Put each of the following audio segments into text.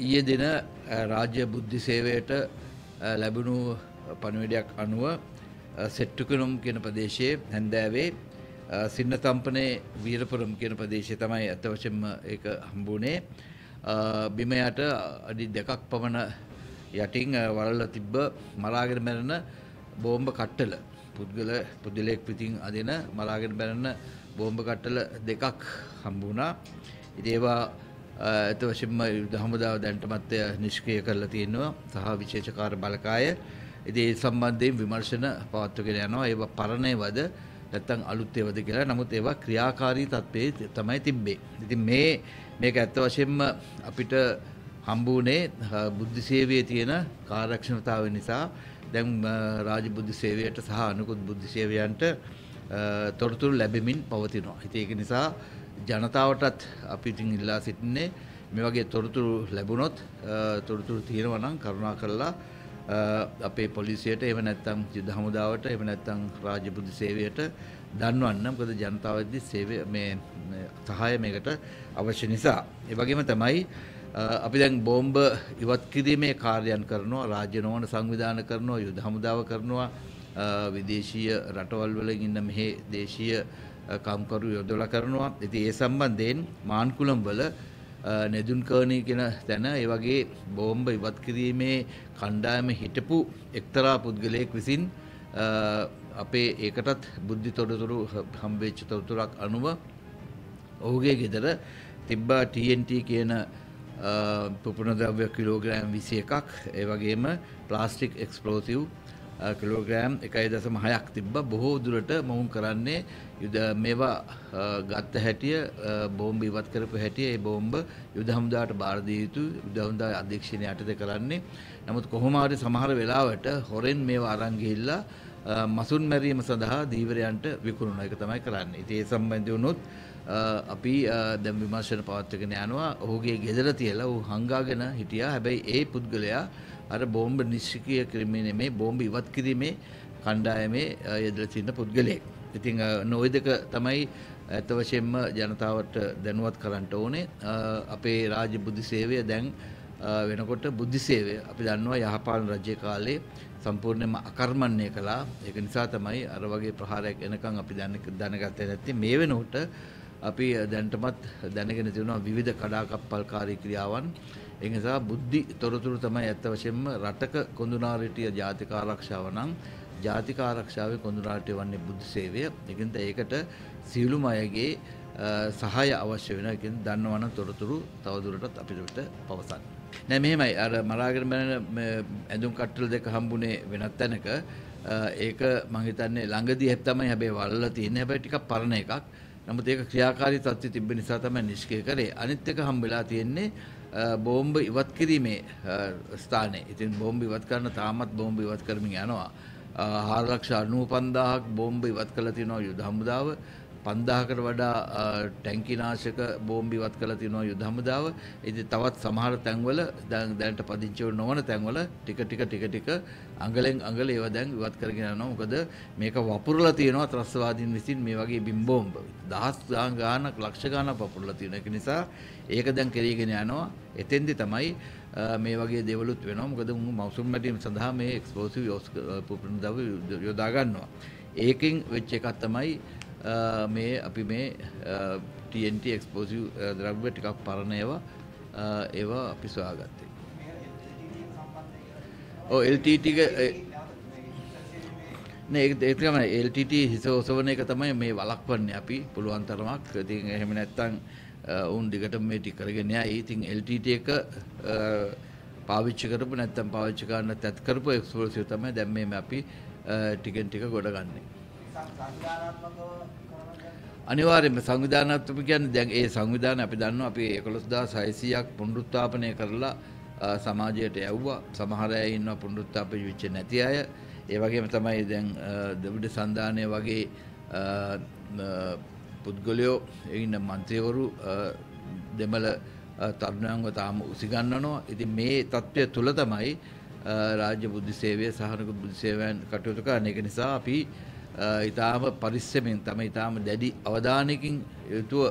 ඊයේ දින රාජ්‍ය බුද්ධි සේවයට ලැබුණු පණිවිඩයක් අනුව සෙට්ටුකනුම් කියන ප්‍රදේශයේ හැන්දෑවේ සින්නතම්පනේ වීරපුරම් කියන ප්‍රදේශය තමයි ඇත්ත වශයෙන්ම ඒක හම්බුනේ බිම යට අඩි දෙකක් පමණ යටින් වලල තිබ්බ මලාගෙන මැරෙන බෝම්බ කට්ටල පුද්ගල පුද්ගලයෙක් පිටින් අදින මලාගෙන මැරෙන බෝම්බ කට්ටල දෙකක් හම්බුණා ඉතින් ඒවා ඇත වශයෙන්ම යුද හමුදාව දැන්ටමත් නිෂ්ක්‍රිය කරලා තියෙනවා සහ විශේෂකාර බලකාය. ඉතින් ඒ සම්බන්ධයෙන් විමර්ශන පවත්වගෙන යනවා. ඒව පරණේවද නැත්තම් අලුත් ඒවද කියලා. නමුත් ඒවා ක්‍රියාකාරී තත්ත්වයේ තමයි තිබ්බේ. ඉතින් මේ මේක ඇත්ත වශයෙන්ම අපිට හම්බුනේ බුද්ධිසේවයේ තියෙන කාර්යක්ෂමතාවය නිසා දැන් රාජ්‍ය බුද්ධිසේවයට සහ අනිකුත් බුද්ධිසේවයන්ට තොරතුරු ලැබෙමින් පවතිනවා. ඉතින් ඒක නිසා ජනතාවටත් අපි ඉතින් ඉල්ලා සිටින්නේ මේ වගේ තොරතුරු ලැබුණොත් තොරතුරු තියෙනවා නම් කරුණා කරලා අපේ පොලිසියට එහෙම නැත්නම් යුද හමුදාවට එහෙම නැත්නම් රාජ්‍ය බුද්ධි සේවයට දන්වන්න මොකද ජනතාවදී සේවය මේ සහාය මේකට අවශ්‍ය නිසා ඒ වගේම තමයි අපි දැන් බෝම්බ ඉවත් කිරීමේ කාර්යයන් කරනවා රාජ්‍ය නොවන සංවිධාන කරනවා යුද හමුදාව කරනවා විදේශීය රටවල් වලින් ඉන්න මෙහි දේශීය කම්කරු යොදලා කරනවා. ඉතින් ඒ සම්බන්ධයෙන් මාන්කුලම් වල නෙදුන්කර්ණය කියන තැන ඒ වගේ බෝම්බ ඉවත් කිරීමේ කණ්ඩායම හිටපු එක්තරා පුද්ගලයෙක් විසින් අපේ ඒකටත් බුද්ධි තොරතුරු හම්බේච්ච තොරතුරක් අනුව ඔහුගේ ගෙදර තිබ්බා TNT කියන පුපුණ ද්‍රව්‍ය කිලෝග්‍රෑම් 21ක් ඒ වගේම ප්ලාස්ටික් එක්ස්ප්ලෝසිව් කිලෝග්‍රෑම් 1.6ක් තිබ්බා බොහෝ දුරට මොවුන් කරන්නේ යුද මේවා ගත්ත හැටිය බෝම්බ ඉවත් කරපු හැටිය ඒ බෝම්බ යුද හමුදාවට බාර දිය යුතු යුද හමුදා අධ්‍යක්ෂණය යටතේ කරන්නේ නමුත් කොහොම හරි සමහර වෙලාවට හොරෙන් මේවා අරන් ගිහිල්ලා මසුන් මැරීම සඳහා දීවරයන්ට විකුණුන එක තමයි කරන්න. ඉතින් ඒ සම්බන්ධ වුණොත් අපි දැන් විමර්ශන පවත්වගෙන යනවා. ඔහුගේ ගෙදර තියලා ඔහු හංගාගෙන හිටියා. හැබැයි ඒ පුද්ගලයා අර බෝම්බ නිෂ්ක්‍රීය කිරීමේ මේ බෝම්බ ඉවත් කිරීමේ කණ්ඩායමේ යෙදලා සිටින පුද්ගලයෙක්. ඉතින් නොයි දෙක තමයි ඇත්ත වශයෙන්ම ජනතාවට දැනුවත් කරන්න ඕනේ. අපේ රාජ්‍ය බුද්ධි සේවය දැන් වෙනකොට බුද්ධිසේවය අපි දන්නවා යහපාලන රජය කාලේ සම්පූර්ණයෙන්ම අකර්මණ්‍ය කළා. ඒක නිසා තමයි අර වගේ ප්‍රහාරයක් එනකන් අපි දැනගත්තේ නැත්තේ. මේ වෙනකොට අපි දැනටමත් දැනගෙන තියෙනවා විවිධ කඩාකප්පල්කාරී ක්‍රියාවන්. ඒ නිසා බුද්ධි තොරතුරු තමයි ඇත්ත වශයෙන්ම රටක කොඳුනාරිටිය ජාතික ආරක්ෂාව නම් ජාතික ආරක්ෂාවේ කොඳුනාරිටිය වන්නේ බුද්ධ සේවය. ඒකින්ද ඒකට සියලුම අයගේ සහාය අවශ්‍ය වෙනවා. ඒ කියන්නේ දන්නවනම් තොරතුරු තවදුරටත් අපිට පවසන්න. නෑ මෙහෙමයි අර මලාගෙන බැලන ඇඳුම් කට්ටල දෙක හම්බුනේ වෙනත් තැනක ඒක මම හිතන්නේ ළඟදී තමයි හැබැයි වල්ලා තියෙන්නේ. හැබැයි ටිකක් පරණ එකක්. නමුත් ඒක ක්‍රියාකාරී තත්ත්වය තිබෙන නිසා තමයි නිෂ්ක්‍රිය කරේ. අනිත් එක හම්බෙලා තියෙන්නේ බෝම්බ ඉවත් කිරීමේ ස්ථානයේ. ඉතින් බෝම්බ ඉවත් කරන තාමත් බෝම්බ ඉවත් කරමින් යනවා. 4 ලක්ෂ 95000ක් බෝම්බ ඉවත් කළා තියෙනවා යුද හමුදාව. පන්දාහකට වඩා ටැංකිනාශක බෝම්බිවත් කළ තිනවා යුද හමුදාව ඉති තවත් සමහර තැන්වල දැන් දැන්ට පදිංචව නොවන තැන්වල ටික ටික ටික ටික අඟලෙන් අඟල ඒව දැන් ඉවත් කරගෙන යනවා මොකද මේක වපුරලා තියෙනවා ත්‍රස්වාදීන් විසින් මේ වගේ බිම්බෝම්බ දහස් ගාණක් ලක්ෂ ගාණක් වපුරලා තියෙන එක නිසා ඒක දැන් කෙරීගෙන යනවා එතෙන්දි තමයි මේ වගේ දේවලුත් වෙනවා මොකද උන් මවුසුම් මැටීම් සඳහා මේ එක්ස්ප්ලෝසිව් යොදා ගන්නවා ඒකෙන් වෙච්ච එකක් තමයි මේ අපි මේ TNT එක්ස්පෝසිව් ද්‍රව්‍ය ටිකක් පරණ ඒවා ඒවා අපි සොයාගත්තේ. ඔව් LTT නේ ඒක ඒක තමයි LTT හිස ඔසවන එක තමයි මේ වළක්වන්නේ අපි පුළුවන් තරමක්. ඉතින් එහෙම නැත්නම් උන් දිගටම මේ ටික කරගෙන යයි. ඉතින් LTT එක පාවිච්චි කරපු නැත්නම් පාවිච්චි කරන්නත් ඇත් කරපු එක්ස්පෝසිව් තමයි දැන් මේ අපි ටිකෙන් ටික ගොඩ ගන්නේ. අනිවාර්යයෙන්ම සංවිධානාත්මක කියන්නේ දැන් ඒ සංවිධානය අපි දන්නවා අපි 11600ක් පුනරුත්ථාපනය කරලා සමාජයට යවුවා සමහර අය ඉන්නවා පුනරුත්ථාපනය වෙච්ච නැති අය ඒ වගේම තමයි දැන් දෙවිඩ සන්දානය වගේ පුද්ගලයෝ ඉන්න මන්ත්‍රීවරු දෙමළ තරුණයන්ව තාම උසිගන්නනවා. ඉතින් මේ தත්ත්වය තුල තමයි රාජ්‍ය බුද්ධ සේවය සහ නගර බුද්ධ සේවයන් කටයුතු කරන එක නිසා අපි ඊටාම පරිස්සමෙන් තමයි ඊටාම දැඩි අවධානයකින් යුතුව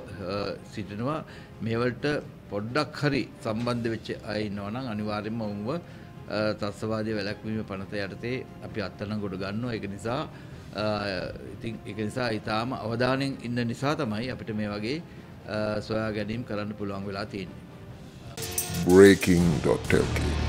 සිටිනවා මේවලට පොඩ්ඩක් හරි සම්බන්ධ වෙච්ච අය ඉන්නවා නම් අනිවාර්යයෙන්ම ඔවුන්ව තත්සවාදී වැළැක්වීම පනත යටතේ අපි අත්අඩංගුවට ගන්නවා ඒක නිසා ඉතින් ඒක නිසා ඊටාම අවධානයෙන් ඉන්න නිසා තමයි අපිට මේ වගේ සොයා ගැනීම් කරන්න පුළුවන් වෙලා තියෙන්නේ breaking.lk